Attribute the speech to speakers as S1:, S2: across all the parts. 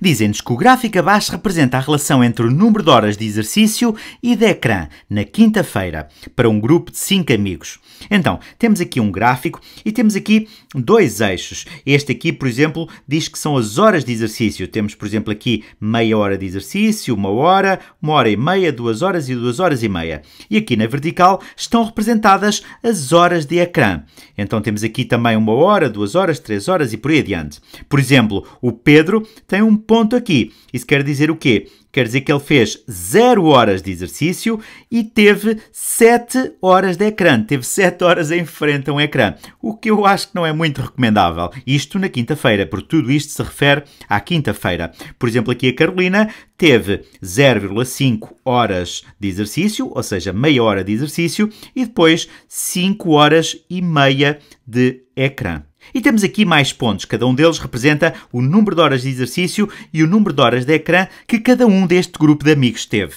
S1: dizem-nos que o gráfico abaixo representa a relação entre o número de horas de exercício e de ecrã na quinta-feira para um grupo de 5 amigos. Então, temos aqui um gráfico e temos aqui dois eixos. Este aqui, por exemplo, diz que são as horas de exercício. Temos, por exemplo, aqui meia hora de exercício, uma hora, uma hora e meia, duas horas e duas horas e meia. E aqui na vertical estão representadas as horas de ecrã. Então temos aqui também uma hora, duas horas, três horas e por aí adiante. Por exemplo, o Pedro tem um ponto aqui. Isso quer dizer o quê? Quer dizer que ele fez 0 horas de exercício e teve 7 horas de ecrã. Teve 7 horas em frente a um ecrã. O que eu acho que não é muito recomendável. Isto na quinta-feira, porque tudo isto se refere à quinta-feira. Por exemplo, aqui a Carolina teve 0,5 horas de exercício, ou seja, meia hora de exercício, e depois 5 horas e meia de ecrã. E temos aqui mais pontos, cada um deles representa o número de horas de exercício e o número de horas de ecrã que cada um deste grupo de amigos teve.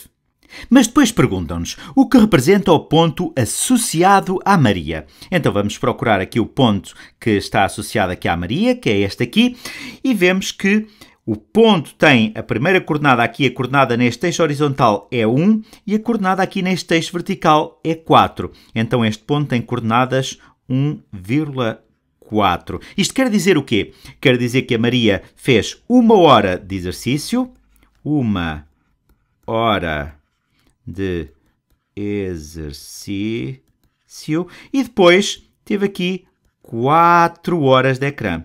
S1: Mas depois perguntam-nos o que representa o ponto associado à Maria. Então vamos procurar aqui o ponto que está associado aqui à Maria, que é este aqui, e vemos que o ponto tem a primeira coordenada aqui, a coordenada neste eixo horizontal é 1 e a coordenada aqui neste eixo vertical é 4. Então este ponto tem coordenadas 1,4. 4. Isto quer dizer o quê? Quer dizer que a Maria fez uma hora de exercício, uma hora de exercício e depois teve aqui 4 horas de ecrã.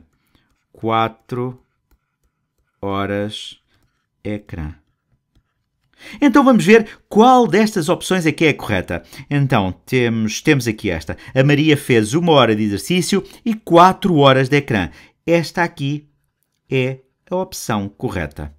S1: 4 horas ecrã. Então vamos ver qual destas opções é que é a correta. Então, temos, temos aqui esta. A Maria fez uma hora de exercício e quatro horas de ecrã. Esta aqui é a opção correta.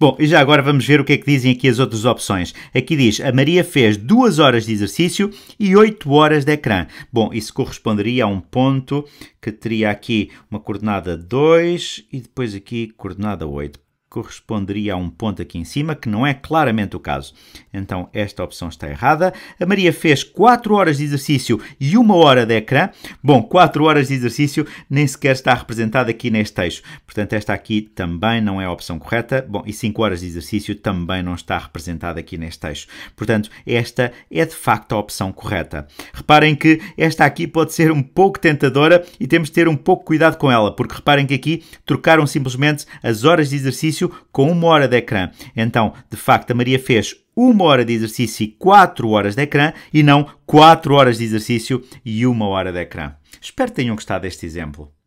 S1: Bom, e já agora vamos ver o que é que dizem aqui as outras opções. Aqui diz, a Maria fez 2 horas de exercício e 8 horas de ecrã. Bom, isso corresponderia a um ponto que teria aqui uma coordenada 2 e depois aqui coordenada 8 corresponderia a um ponto aqui em cima, que não é claramente o caso. Então, esta opção está errada. A Maria fez 4 horas de exercício e 1 hora de ecrã. Bom, 4 horas de exercício nem sequer está representada aqui neste texto. Portanto, esta aqui também não é a opção correta. Bom, e 5 horas de exercício também não está representada aqui neste texto. Portanto, esta é de facto a opção correta. Reparem que esta aqui pode ser um pouco tentadora e temos de ter um pouco cuidado com ela, porque reparem que aqui trocaram simplesmente as horas de exercício exercício com uma hora de ecrã. Então, de facto, a Maria fez uma hora de exercício e quatro horas de ecrã e não quatro horas de exercício e uma hora de ecrã. Espero que tenham gostado deste exemplo.